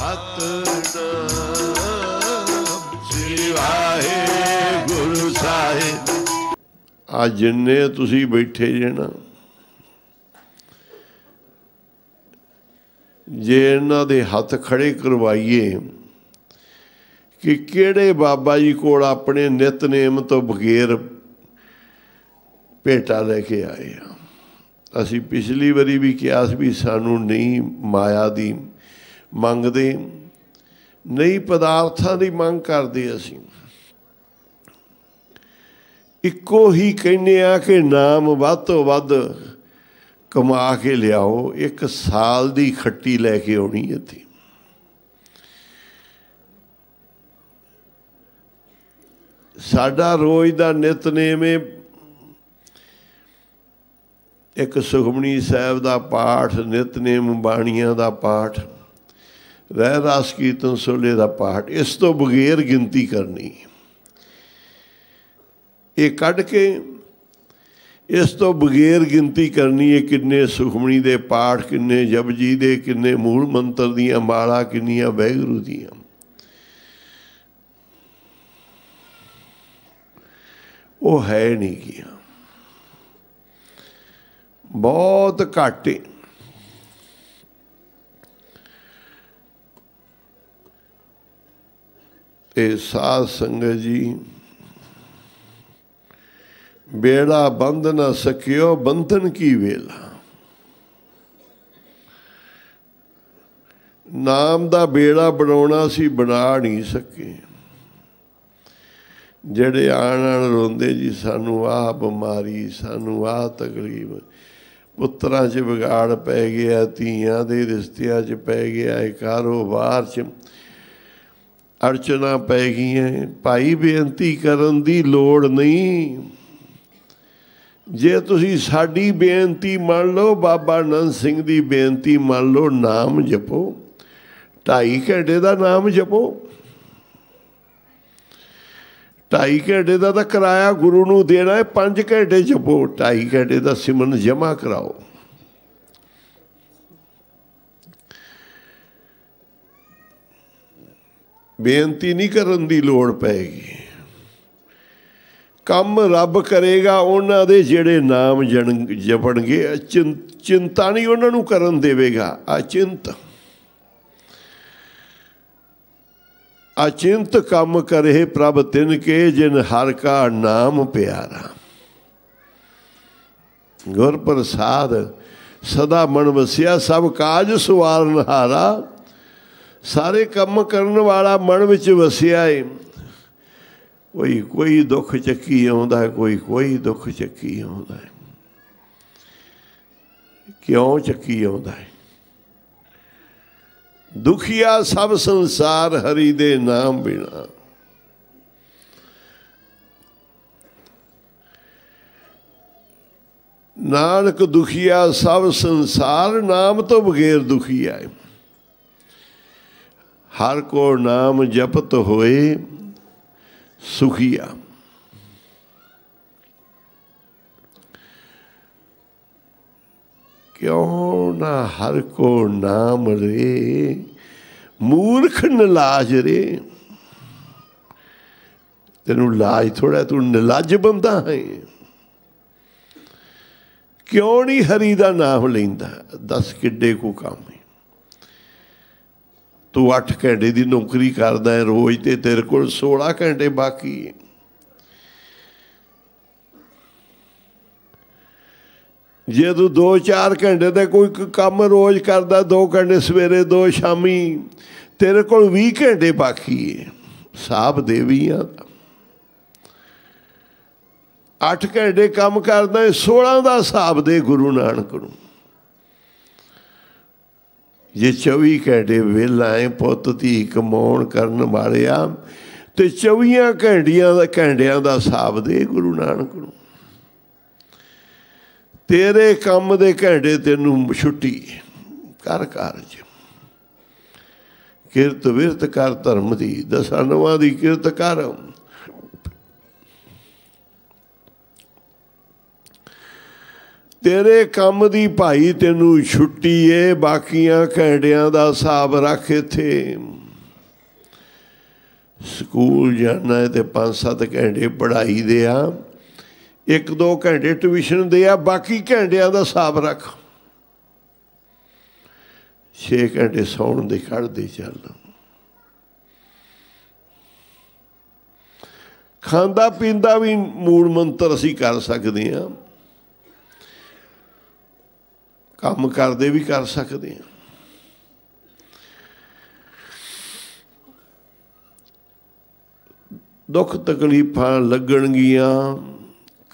ਸਾਹਿਬ ਆ ਜਿੰਨੇ ਤੁਸੀਂ ਬੈਠੇ ਜੇ ਨਾ ਜੇ ਇਹਨਾਂ ਦੇ ਹੱਥ ਖੜੇ ਕਰਵਾਈਏ ਕਿ ਕਿਹੜੇ ਬਾਬਾ ਜੀ ਕੋਲ ਆਪਣੇ ਨਿਤਨੇਮ ਤੋਂ ਬਗੈਰ ਭੇਟਾ ਲੈ ਕੇ ਆਏ ਆ ਅਸੀਂ ਪਿਛਲੀ ਵਾਰੀ ਵੀ ਕਿਹਾ ਸੀ ਵੀ ਸਾਨੂੰ ਨਹੀਂ ਮਾਇਆ ਦੀ ਮੰਗਦੇ ਨਹੀਂ ਪਦਾਰਥਾਂ ਦੀ ਮੰਗ ਕਰਦੇ ਅਸੀਂ ਇੱਕੋ ਹੀ ਕਹਿੰਨੇ ਆ ਕਿ ਨਾਮ ਵੱਧ ਤੋਂ ਵੱਧ ਕਮਾ ਕੇ ਲਿਆਓ ਇੱਕ ਸਾਲ ਦੀ ਖੱਟੀ ਲੈ ਕੇ ਆਉਣੀ ਇੱਥੇ ਸਾਡਾ ਰੋਜ਼ ਦਾ ਨਿਤਨੇਮ ਹੈ ਇੱਕ ਸੁਖਮਨੀ ਸਾਹਿਬ ਦਾ ਪਾਠ ਨਿਤਨੇਮ ਬਾਣੀਆਂ ਦਾ ਪਾਠ ਰਹਿ ਰਾਸ ਕੀਰਤਨ ਸੋਲੇ ਦਾ ਪਾਠ ਇਸ ਤੋਂ ਬਗੈਰ ਗਿਣਤੀ ਕਰਨੀ ਇਹ ਕੱਢ ਕੇ ਇਸ ਤੋਂ ਬਗੈਰ ਗਿਣਤੀ ਕਰਨੀ ਹੈ ਕਿੰਨੇ ਸੁਖਮਣੀ ਦੇ ਪਾਠ ਕਿੰਨੇ ਜਪਜੀ ਦੇ ਕਿੰਨੇ ਮੂਲ ਮੰਤਰ ਦੀਆਂ ਮਾਲਾ ਕਿੰਨੀਆਂ ਵੈਗਰੂ ਦੀਆਂ ਉਹ ਹੈ ਨਹੀਂ ਗਿਆ ਬਹੁਤ ਘਾਟੇ ਤੇ ਸਾਧ ਸੰਗਤ ਜੀ ਬੇੜਾ ਬੰਦ ਨਾ ਸਕਿਓ ਬੰਧਨ ਕੀ ਵੇਲਾ ਨਾਮ ਦਾ ਬੇੜਾ ਬਣਾਉਣਾ ਸੀ ਬਣਾ ਨਹੀਂ ਸਕੇ ਜਿਹੜੇ ਆਣ ਆਣ ਰੋਂਦੇ ਜੀ ਸਾਨੂੰ ਆਹ ਬਿਮਾਰੀ ਸਾਨੂੰ ਆਹ ਤਕਲੀਫ ਪੁੱਤਰਾਂ 'ਚ ਵਿਗਾੜ ਪੈ ਗਿਆ ਧੀਆਂ ਦੇ ਰਿਸ਼ਤਿਆਂ 'ਚ ਪੈ ਗਿਆ ਇਹ ਕਾਰੋਬਾਰ 'ਚ ਅਰਚਨਾ ਪੈ ਗਈਆਂ ਭਾਈ ਬੇਨਤੀ ਕਰਨ ਦੀ ਲੋੜ ਨਹੀਂ ਜੇ ਤੁਸੀਂ ਸਾਡੀ ਬੇਨਤੀ ਮੰਨ ਲਓ ਬਾਬਾ ਨੰਦ ਸਿੰਘ ਦੀ ਬੇਨਤੀ ਮੰਨ ਲਓ ਨਾਮ ਜਪੋ ਢਾਈ ਘੰਟੇ ਦਾ ਨਾਮ ਜਪੋ ਢਾਈ ਘੰਟੇ ਦਾ ਤਾਂ ਕਿਰਾਇਆ ਗੁਰੂ ਨੂੰ ਦੇਣਾ ਹੈ 5 ਘੰਟੇ ਜਪੋ ਢਾਈ ਘੰਟੇ ਦਾ ਸਿਮਨ ਜਮਾ ਕਰਾਓ ਬੇਨਤੀ ਨਹੀਂ ਕਰਨ ਦੀ ਲੋੜ ਪੈਗੀ ਕੰਮ ਰੱਬ ਕਰੇਗਾ ਉਹਨਾਂ ਦੇ ਜਿਹੜੇ ਨਾਮ ਜਪਣਗੇ ਚਿੰਤਾ ਨਹੀਂ ਉਹਨਾਂ ਨੂੰ ਕਰਨ ਦੇਵੇਗਾ ਅਚਿੰਤ ਅਚਿੰਤ ਕੰਮ ਕਰੇ ਪ੍ਰਭ ਤਿਨ ਕੇ ਜਿਨ ਹਰ ਕਾ ਨਾਮ ਪਿਆਰਾ ਗੁਰ ਪ੍ਰਸਾਦ ਸਦਾ ਮਨ ਵਸਿਆ ਸਭ ਕਾਜ ਸਵਾਰਨ ਹਾਰਾ ਸਾਰੇ ਕੰਮ ਕਰਨ ਵਾਲਾ ਮਨ ਵਿੱਚ ਵਸਿਆ ਏ ਕੋਈ ਕੋਈ ਦੁੱਖ ਚੱਕੀ ਆਉਂਦਾ ਕੋਈ ਕੋਈ ਦੁੱਖ ਚੱਕੀ ਆਉਂਦਾ ਕਿਉਂ ਚੱਕੀ ਆਉਂਦਾ ਹੈ ਦੁਖੀਆ ਸਭ ਸੰਸਾਰ ਹਰੀ ਦੇ ਨਾਮ ਬਿਨਾ ਨਾਨਕ ਦੁਖੀਆ ਸਭ ਸੰਸਾਰ ਨਾਮ ਤੋਂ ਬਗੈਰ ਦੁਖੀਆ ਹੈ ਹਰ ਕੋ ਨਾਮ ਜਪਤ ਹੋਏ ਸੁਖੀਆ ਕਿਉਂ ਨਾ ਹਰ ਕੋ ਨਾਮ ਰੇ ਮੂਰਖ ਨਲਾਜ ਰੇ ਤੈਨੂੰ ਲਾਜ ਥੋੜਾ ਤੂੰ ਨਲਾਜ ਬੰਦਾ ਹੈ ਕਿਉਂ ਨਹੀਂ ਹਰੀ ਦਾ ਨਾਮ ਲੈਂਦਾ ਦੱਸ ਕਿੱਡੇ ਕੋ ਕੰਮ ਹੈ ਤੂੰ 8 ਘੰਟੇ ਦੀ ਨੌਕਰੀ ਕਰਦਾ ਹੈ ਰੋਜ਼ ਤੇ ਤੇਰੇ ਕੋਲ 16 ਘੰਟੇ ਬਾਕੀ ਹੈ ਜੇ ਤੂੰ 2-4 ਘੰਟੇ ਦਾ ਕੋਈ ਕੰਮ ਰੋਜ਼ ਕਰਦਾ 2 ਘੰਟੇ ਸਵੇਰੇ 2 ਸ਼ਾਮੀ ਤੇਰੇ ਕੋਲ 20 ਘੰਟੇ ਬਾਕੀ ਹੈ ਸਾਬ ਦੇਵੀਆਂ 8 ਘੰਟੇ ਕੰਮ ਕਰਦਾ 16 ਦਾ ਸਾਬ ਦੇ ਗੁਰੂ ਨਾਨਕ ਨੂੰ ਜੇ 24 ਘੰਟੇ ਵਿਹਲਾ ਹੈ ਪੁੱਤ ਦੀ ਕਮਾਉਣ ਕਰਨ ਵਾਲਿਆ ਤੇ 24 ਘੰਟਿਆਂ ਦਾ ਘੰਟਿਆਂ ਦਾ ਹਿਸਾਬ ਦੇ ਗੁਰੂ ਨਾਨਕ ਨੂੰ ਤੇਰੇ ਕੰਮ ਦੇ ਘੰਟੇ ਤੈਨੂੰ ਛੁੱਟੀ ਕਰ ਕਾਰਜ ਕਿਰਤ ਵਿਰਤ ਕਰ ਧਰਮ ਦੀ ਦਸਾਂ ਨਵਾਂ ਦੀ ਕਿਰਤ ਕਰ ਤੇਰੇ ਕੰਮ ਦੀ ਭਾਈ ਤੈਨੂੰ ਛੁੱਟੀ ਏ ਬਾਕੀਆਂ ਘੈਂਡਿਆਂ ਦਾ ਸਾਬ ਰੱਖ ਇਥੇ ਸਕੂਲ ਜਾਣਾ ਤੇ 5-7 ਘੰਟੇ ਪੜ੍ਹਾਈ ਦੇ ਆ 1-2 ਘੰਟੇ ਟਿਊਸ਼ਨ ਦੇ ਆ ਬਾਕੀ ਘੰਟਿਆਂ ਦਾ ਸਾਬ ਰੱਖ 6 ਘੰਟੇ ਸੌਣ ਦੇ ਕੱਢਦੇ ਚੱਲ ਖਾਂਦਾ ਪੀਂਦਾ ਵੀ ਮੂਲ ਮੰਤਰ ਅਸੀਂ ਕਰ ਸਕਦੇ ਆ ਕੰਮ ਕਰਦੇ ਵੀ ਕਰ ਸਕਦੇ ਆ ਦੁੱਖ ਤਕਲੀਫਾਂ ਲੱਗਣਗੀਆਂ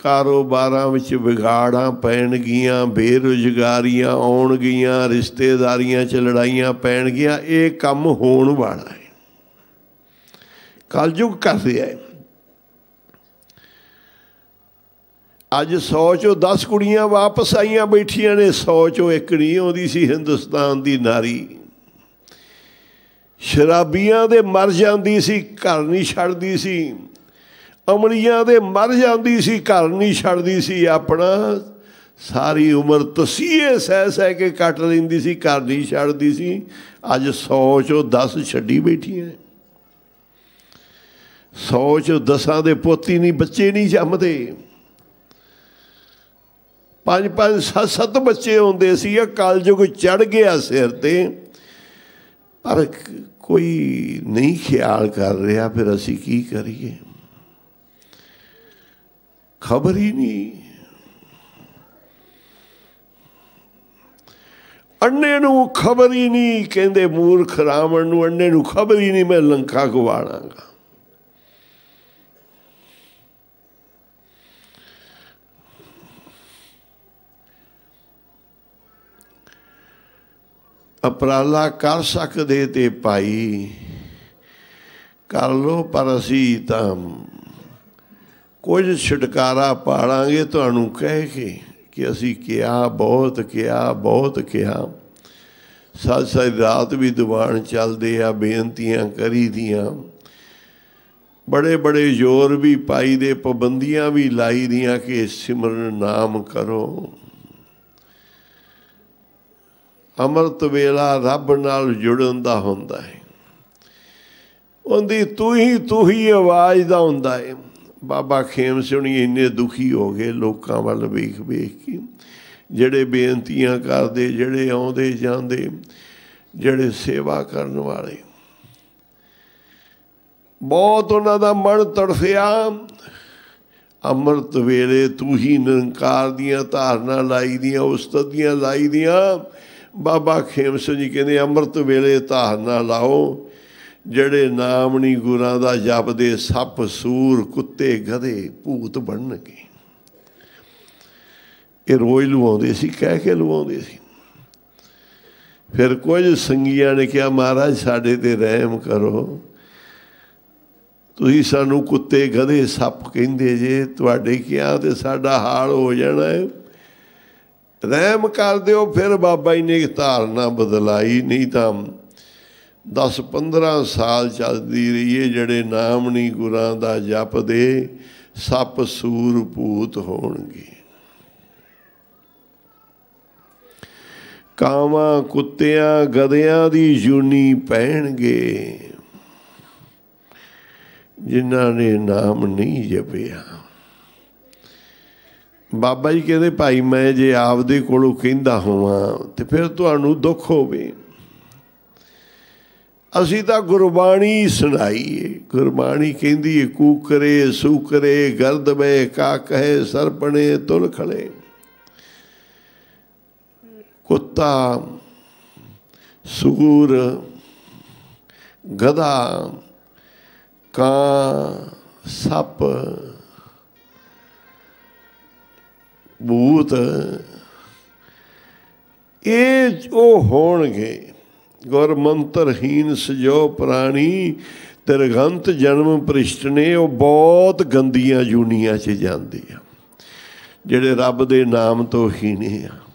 ਕਾਰੋਬਾਰਾਂ ਵਿੱਚ ਵਿਗਾੜਾਂ ਪੈਣਗੀਆਂ ਬੇਰੁਜ਼ਗਾਰੀਆਂ ਆਉਣਗੀਆਂ ਰਿਸ਼ਤੇਦਾਰੀਆਂ 'ਚ ਲੜਾਈਆਂ ਪੈਣਗੀਆਂ ਇਹ ਕੰਮ ਹੋਣ ਵਾਲਾ ਹੈ ਕਲਯੁਗ ਕਰ ਰਿਹਾ ਹੈ ਅੱਜ 100 ਚੋਂ 10 ਕੁੜੀਆਂ ਵਾਪਸ ਆਈਆਂ ਬੈਠੀਆਂ ਨੇ 100 ਚੋਂ ਇੱਕ ਨਹੀਂ ਆਉਂਦੀ ਸੀ ਹਿੰਦੁਸਤਾਨ ਦੀ ਨਾਰੀ ਸ਼ਰਾਬੀਆਂ ਦੇ ਮਰ ਜਾਂਦੀ ਸੀ ਘਰ ਨਹੀਂ ਛੱਡਦੀ ਸੀ ਅਮਲੀਆਂ ਦੇ ਮਰ ਜਾਂਦੀ ਸੀ ਘਰ ਨਹੀਂ ਛੱਡਦੀ ਸੀ ਆਪਣਾ ਸਾਰੀ ਉਮਰ ਤਸੀਹੇ ਸਹਿ ਸਹਿ ਕੇ ਕੱਟ ਲੈਂਦੀ ਸੀ ਘਰ ਨਹੀਂ ਛੱਡਦੀ ਸੀ ਅੱਜ 100 ਚੋਂ 10 ਛੱਡੀ ਬੈਠੀਆਂ 100 ਚੋਂ ਦਸਾਂ ਦੇ ਪੋਤੀ ਨਹੀਂ ਬੱਚੇ ਨਹੀਂ ਜੰਮਦੇ ਪੰਜ ਪੰਜ ਸੱਤ ਸੱਤ ਬੱਚੇ ਹੁੰਦੇ ਸੀ ਇਹ ਕਲਯੁਗ ਚੜ ਗਿਆ ਸਿਰ ਤੇ ਪਰ ਕੋਈ ਨਹੀਂ ਖਿਆਲ ਕਰ ਰਿਹਾ ਫਿਰ ਅਸੀਂ ਕੀ ਕਰੀਏ ਖਬਰ ਹੀ ਨਹੀਂ ਅੰਨੇ ਨੂੰ ਖਬਰ ਹੀ ਨਹੀਂ ਕਹਿੰਦੇ ਮੂਰਖ ਰਾਵਣ ਨੂੰ ਅੰਨੇ ਨੂੰ ਖਬਰ ਹੀ ਨਹੀਂ ਮੈਂ ਲੰਕਾ ਗਵਾਣਾਗਾ ਅਪਰਾਲਾ ਕਰ ਸਕਦੇ ਤੇ ਭਾਈ ਕਰ ਲੋ ਪਰ ਅਸੀਂ ਤਾਂ ਕੁਝ ਛਡਕਾਰਾ ਪਾੜਾਂਗੇ ਤੁਹਾਨੂੰ ਕਹਿ ਕੇ ਕਿ ਅਸੀਂ ਕਿਹਾ ਬਹੁਤ ਕਿਹਾ ਬਹੁਤ ਕਿਹਾ ਸਾਜ ਸਾਜ ਰਾਤ ਵੀ ਦੁਬਾਨ ਚੱਲਦੇ ਆ ਬੇਨਤੀਆਂ ਕਰੀ ਦੀਆਂ ਬੜੇ ਬੜੇ ਜ਼ੋਰ ਵੀ ਪਾਈ ਦੇ ਪਾਬੰਦੀਆਂ ਵੀ ਲਾਈ ਦੀਆਂ ਕਿ ਸਿਮਰਨ ਨਾਮ ਕਰੋ ਅਮਰਤ ਵੇਲਾ ਰੱਬ ਨਾਲ ਜੁੜਨ ਦਾ ਹੁੰਦਾ ਹੈ ਉਹਦੀ ਤੂੰ ਹੀ ਤੂੰ ਹੀ ਆਵਾਜ਼ ਦਾ ਹੁੰਦਾ ਹੈ ਬਾਬਾ ਖੇਮ ਸਿੰਘ ਇੰਨੇ ਦੁਖੀ ਹੋ ਗਏ ਲੋਕਾਂ ਵੱਲ ਵੇਖ ਵੇਖ ਕੇ ਜਿਹੜੇ ਬੇਨਤੀਆਂ ਕਰਦੇ ਜਿਹੜੇ ਆਉਂਦੇ ਜਾਂਦੇ ਜਿਹੜੇ ਸੇਵਾ ਕਰਨ ਵਾਲੇ ਬਹੁਤ ਉਹਨਾਂ ਦਾ ਮਨ ਤੜਫਿਆ ਅੰਮ੍ਰਿਤ ਵੇਲੇ ਤੂੰ ਹੀ ਨਿਰੰਕਾਰ ਦੀਆਂ ਧਾਰਨਾ ਲਾਈ ਦੀਆਂ ਉਸਤਤ ਦੀਆਂ ਲਾਈ ਦੀਆਂ ਬਾਬਾ ਖੇਮ ਸਿੰਘ ਜੀ ਕਹਿੰਦੇ ਅੰਮ੍ਰਿਤ ਵੇਲੇ ਧਾਰ ਨਾ ਲਾਓ ਜਿਹੜੇ ਨਾਮ ਨਹੀਂ ਗੁਰਾਂ ਦਾ ਜਪਦੇ ਸੱਪ ਸੂਰ ਕੁੱਤੇ ਗਧੇ ਭੂਤ ਬਣਨਗੇ ਇਹ ਰੋਜ਼ ਲਵਾਉਂਦੇ ਸੀ ਕਹਿ ਕੇ ਲਵਾਉਂਦੇ ਸੀ ਫਿਰ ਕੁਝ ਸੰਗੀਆਂ ਨੇ ਕਿਹਾ ਮਹਾਰਾਜ ਸਾਡੇ ਤੇ ਰਹਿਮ ਕਰੋ ਤੁਸੀਂ ਸਾਨੂੰ ਕੁੱਤੇ ਗਧੇ ਸੱਪ ਕਹਿੰਦੇ ਜੇ ਤੁਹਾਡੇ ਕਿਹਾ ਤੇ ਸਾਡਾ ਹਾਲ ਹੋ ਜਾਣਾ ਹੈ ਰਹਿਮ ਕਰ ਦਿਓ ਫਿਰ ਬਾਬਾ ਜੀ ਨੇ ਧਾਰਨਾ ਬਦਲਾਈ ਨਹੀਂ ਤਾਂ 10 15 ਸਾਲ ਚੱਲਦੀ ਰਹੀ ਜਿਹੜੇ ਨਾਮ ਨਹੀਂ ਗੁਰਾਂ ਦਾ ਜਪਦੇ ਸੱਪ ਸੂਰ ਭੂਤ ਹੋਣਗੇ ਕਾਵਾਂ ਕੁੱਤਿਆਂ ਗਧਿਆਂ ਦੀ ਜੂਨੀ ਪਹਿਣਗੇ ਜਿਨ੍ਹਾਂ ਨੇ ਨਾਮ ਨਹੀਂ ਜਪਿਆ ਬਾਬਾ ਜੀ ਕਹਿੰਦੇ ਭਾਈ ਮੈਂ ਜੇ ਆਪਦੇ ਕੋਲੋਂ ਕਹਿੰਦਾ ਹੋਵਾਂ ਤੇ ਫਿਰ ਤੁਹਾਨੂੰ ਦੁੱਖ ਹੋਵੇ ਅਸੀਂ ਤਾਂ ਗੁਰਬਾਣੀ ਸੁਣਾਈਏ ਗੁਰਬਾਣੀ ਕਹਿੰਦੀ ਏ ਕੂ ਕਰੇ ਸੂ ਕਰੇ ਗਰਦ ਬੇ ਕਾ ਕਹੇ ਸਰਪਣੇ ਤੁਲ ਖਲੇ ਕੁੱਤਾ ਸੂਰ ਗਧਾ ਕਾਂ ਸੱਪ ਭੂਤ ਇਹ ਉਹ ਹੋਣਗੇ ਗੁਰ ਮੰਤਰਹੀਨ ਸਜੋ ਪ੍ਰਾਣੀ ਤਿਰਗੰਤ ਜਨਮ ਪ੍ਰਿਸ਼ਟ ਨੇ ਉਹ ਬਹੁਤ ਗੰਦੀਆਂ ਜੂਨੀਆਂ 'ਚ ਜਾਂਦੀ ਆ ਜਿਹੜੇ ਰੱਬ ਦੇ ਨਾਮ ਤੋਂ ਹੀ ਨੇ ਆ